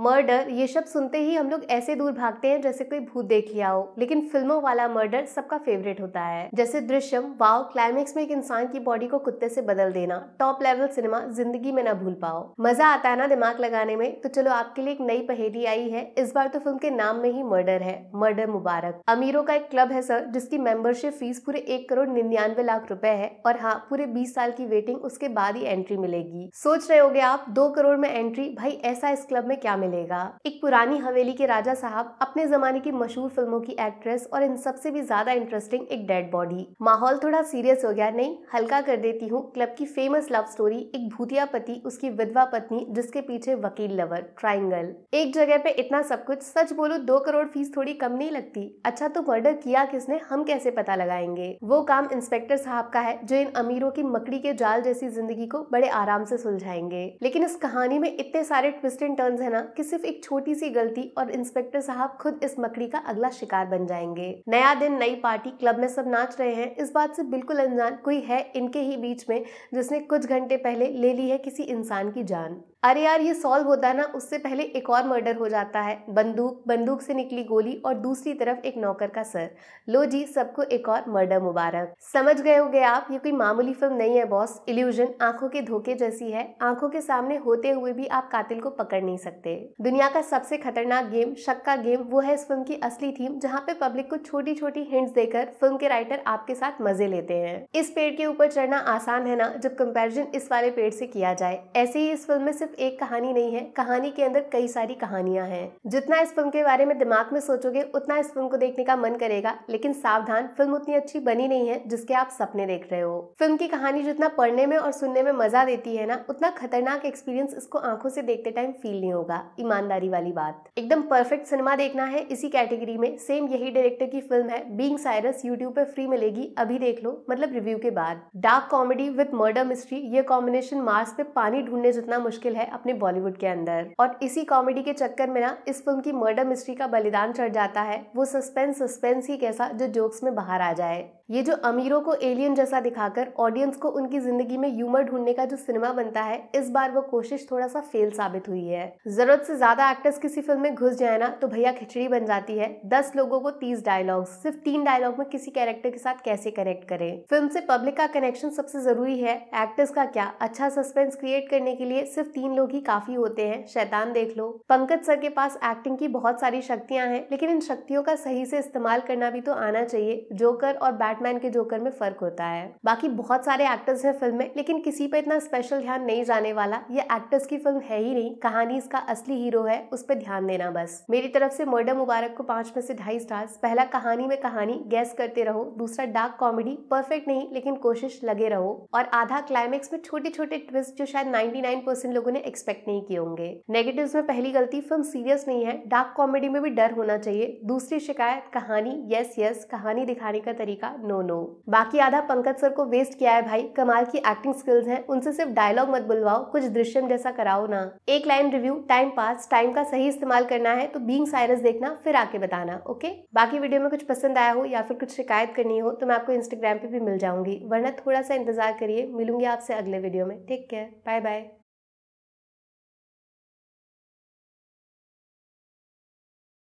murder ये शब्द सुनते ही हम लोग ऐसे दूर भागते हैं जैसे कोई भूत देख लिया हो लेकिन फिल्मों वाला मर्डर सबका फेवरेट होता है जैसे दृश्यम वाव क्लाइमेक्स में एक इंसान की बॉडी को कुत्ते से बदल देना टॉप लेवल सिनेमा जिंदगी में ना भूल पाओ मजा आता है ना दिमाग लगाने में तो चलो आपके लिए एक नई पहेली आई है इस बार तो फिल्म के नाम में ही मर्डर है मर्डर मुबारक अमीरों का एक क्लब है सर जिसकी मेंबरशिप फीस पूरे एक करोड़ निन्यानवे लाख रुपए है और हाँ पूरे बीस साल की वेटिंग उसके बाद ही एंट्री मिलेगी सोच रहे होगे आप दो करोड़ में एंट्री भाई ऐसा इस क्लब में क्या मिले मिलेगा एक पुरानी हवेली के राजा साहब अपने जमाने की मशहूर फिल्मों की एक्ट्रेस और इन सबसे भी ज्यादा इंटरेस्टिंग एक डेड बॉडी माहौल थोड़ा सीरियस हो गया नहीं हल्का कर देती हूँ क्लब की फेमस लव स्टोरी एक भूतिया पति उसकी विधवा पत्नी जिसके पीछे वकील लवर ट्राइंगल एक जगह पे इतना सब कुछ सच बोलो दो करोड़ फीस थोड़ी कम नहीं लगती अच्छा तो मर्डर किया किसने हम कैसे पता लगाएंगे वो काम इंस्पेक्टर साहब का है जो इन अमीरों की मकड़ी के जाल जैसी जिंदगी को बड़े आराम से सुलझाएंगे लेकिन इस कहानी में इतने सारे ट्विस्ट एंड टर्न्स है ना कि सिर्फ एक छोटी सी गलती और इंस्पेक्टर साहब खुद इस मकड़ी का अगला शिकार बन जाएंगे नया दिन नई पार्टी क्लब में सब नाच रहे हैं इस बात से बिल्कुल अनजान कोई है इनके ही बीच में जिसने कुछ घंटे पहले ले ली है किसी इंसान की जान अरे यार ये सॉल्व होता ना उससे पहले एक और मर्डर हो जाता है बंदूक बंदूक से निकली गोली और दूसरी तरफ एक नौकर का सर लो जी सबको एक और मर्डर मुबारक समझ गए होगे आप ये कोई मामूली फिल्म नहीं है बॉस इल्यूजन आंखों के धोखे जैसी है आंखों के सामने होते हुए भी आप कातिल को पकड़ नहीं सकते दुनिया का सबसे खतरनाक गेम शक का गेम वो है इस फिल्म की असली थीम जहाँ पे पब्लिक को छोटी छोटी हिंट्स देकर फिल्म के राइटर आपके साथ मजे लेते हैं इस पेड़ के ऊपर चढ़ना आसान है ना जब कंपेरिजन इस वाले पेड़ से किया जाए ऐसे ही इस फिल्म में सिर्फ सिर्फ एक कहानी नहीं है कहानी के अंदर कई सारी कहानियां हैं जितना इस फिल्म के बारे में दिमाग में सोचोगे उतना इस फिल्म को देखने का मन करेगा लेकिन सावधान फिल्म उतनी अच्छी बनी नहीं है जिसके आप सपने देख रहे हो फिल्म की कहानी जितना पढ़ने में और सुनने में मजा देती है ना उतना खतरनाक एक्सपीरियंस इसको आंखों से देखते टाइम फील नहीं होगा ईमानदारी वाली बात एकदम परफेक्ट सिनेमा देखना है इसी कैटेगरी में सेम यही डायरेक्टर की फिल्म है बींग साइरस यूट्यूब पे फ्री मिलेगी अभी देख लो मतलब रिव्यू के बाद dark comedy with murder mystery ये कॉम्बिनेशन मार्स पे पानी ढूंढने जितना मुश्किल है है अपने बॉलीवुड के अंदर और इसी कॉमेडी के चक्कर में ना इस फिल्म की मर्डर मिस्ट्री का बलिदान चढ़ जाता है वो सस्पेंस सस्पेंस ही कैसा जो जोक्स में बाहर आ जाए ये जो अमीरों को एलियन जैसा दिखाकर ऑडियंस को उनकी जिंदगी में ह्यूमर ढूंढने का जो सिनेमा बनता है इस बार वो कोशिश थोड़ा सा फेल साबित हुई है जरूरत से ज्यादा एक्टर्स किसी फिल्म में घुस जाए ना तो भैया खिचड़ी बन जाती है दस लोगों को तीस डायलॉग सिर्फ तीन डायलॉग में किसी कैरेक्टर के साथ कैसे कनेक्ट करें फिल्म से पब्लिक का कनेक्शन सबसे जरूरी है एक्टर्स का क्या अच्छा सस्पेंस क्रिएट करने के लिए सिर्फ तीन शौकीन लोग ही काफी होते हैं शैतान देख लो पंकज सर के पास एक्टिंग की बहुत सारी शक्तियां हैं लेकिन इन शक्तियों का सही से इस्तेमाल करना भी तो आना चाहिए जोकर और बैटमैन के जोकर में फर्क होता है बाकी बहुत सारे एक्टर्स हैं फिल्म में लेकिन किसी पर इतना स्पेशल ध्यान नहीं जाने वाला ये एक्टर्स की फिल्म है ही नहीं कहानी इसका असली हीरो है उस पर ध्यान देना बस मेरी तरफ से मर्डर मुबारक को पांच में से ढाई स्टार्स पहला कहानी में कहानी गैस करते रहो दूसरा डार्क कॉमेडी परफेक्ट नहीं लेकिन कोशिश लगे रहो और आधा क्लाइमेक्स में छोटे छोटे ट्विस्ट जो शायद 99% लोगों ने आपने एक्सपेक्ट नहीं किए होंगे नेगेटिव्स में पहली गलती फिल्म सीरियस नहीं है डार्क कॉमेडी में भी डर होना चाहिए दूसरी शिकायत कहानी यस यस कहानी दिखाने का तरीका नो नो बाकी आधा पंकज सर को वेस्ट किया है भाई कमाल की एक्टिंग स्किल्स हैं उनसे सिर्फ डायलॉग मत बुलवाओ कुछ दृश्यम जैसा कराओ ना एक line review time pass time का सही इस्तेमाल करना है तो बींग साइरस देखना फिर आके बताना ओके बाकी वीडियो में कुछ पसंद आया हो या फिर कुछ शिकायत करनी हो तो मैं आपको इंस्टाग्राम पे भी मिल जाऊंगी वरना थोड़ा सा इंतजार करिए मिलूंगी आपसे अगले वीडियो में ठीक है बाय बाय